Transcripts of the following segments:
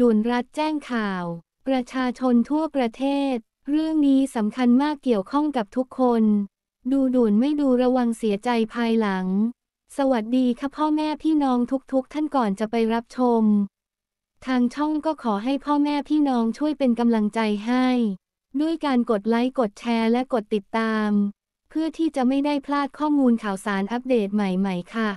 ด่วนรัฐแจ้งข่าว ประชาชนทั่วประเทศ เรื่องนี้สำคัญมากเกี่ยวข้องกับทุกคน ดูด่วนไม่ดูระวังเสียใจภายหลัง สวัสดีค่ะพ่อแม่พี่น้องทุกๆทท่านก่อนจะไปรับชม ทางช่องก็ขอให้พ่อแม่พี่น้องช่วยเป็นกำลังใจให้ ด้วยการกดไลค์กดแชร์และกดติดตาม เพื่อที่จะไม่ได้พลาดข้อมูลข่าวสารอัปเดตใหม่ๆค่ะ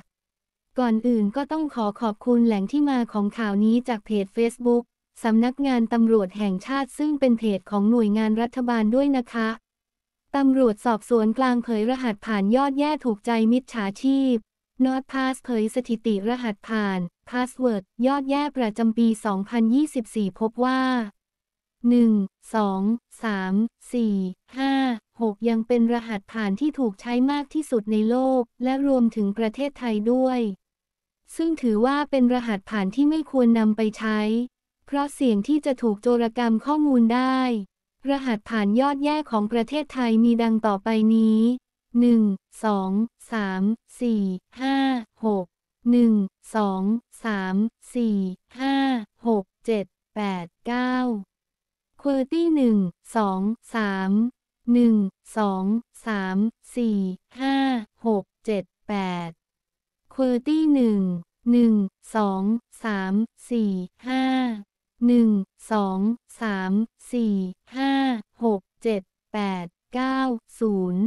ก่อนอื่นก็ต้องขอขอบคุณแหล่งที่มาของข่าวนี้จากเพจ Facebook สำนักงานตำรวจแห่งชาติซึ่งเป็นเพจของหน่วยงานรัฐบาลด้วยนะคะ ตำรวจสอบสวนกลางเผยรหัสผ่านยอดแย่ถูกใจมิจฉาชีพนอตพาสเผยสถิติรหัสผ่านพาสเวิร์ดยอดแย่ประจำปี 2024 พบว่า 1 2 3 4 5 6 ยังเป็นรหัสผ่านที่ถูกใช้มากที่สุดในโลก และรวมถึงประเทศไทยด้วยซึ่งถือว่าเป็นรหัสผ่านที่ไม่ควรนำไปใช้ เพราะเสี่ยงที่จะถูกโจรกรรมข้อมูลได้ รหัสผ่านยอดแย่ของประเทศไทยมีดังต่อไปนี้หนึ่ง สอง สามสี่ ห้าหกหนึ่ง สอง สาม สี่ ห้าาหกกเเจ็ดดแป้คณที่หนึ่ง สอง สาม หนึ่ง สอง สาม สี่ ห้าหกเจ็ด แปดควอตี้หนึ่งหนึ่งสองสามสี่ห้าหนึ่งสองสามสี่ห้าหกเจ็ดแปดเก้าศูนย์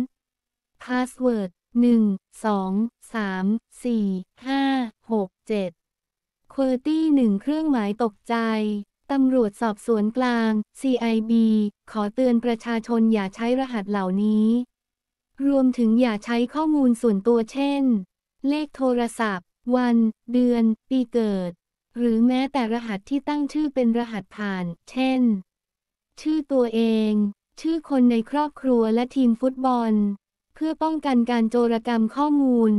พาสเวิร์ดหนึ่งสองสามสี่ห้าหกเจ็ดควอตี้หนึ่งเครื่องหมายตกใจตำรวจสอบสวนกลาง CIB ขอเตือนประชาชนอย่าใช้รหัสเหล่านี้ รวมถึงอย่าใช้ข้อมูลส่วนตัวเช่นเลขโทรศัพท์ วัน เดือน ปีเกิด หรือแม้แต่รหัสที่ตั้งชื่อเป็นรหัสผ่าน เช่น ชื่อตัวเอง ชื่อคนในครอบครัวและทีมฟุตบอล เพื่อป้องกันการโจรกรรมข้อมูล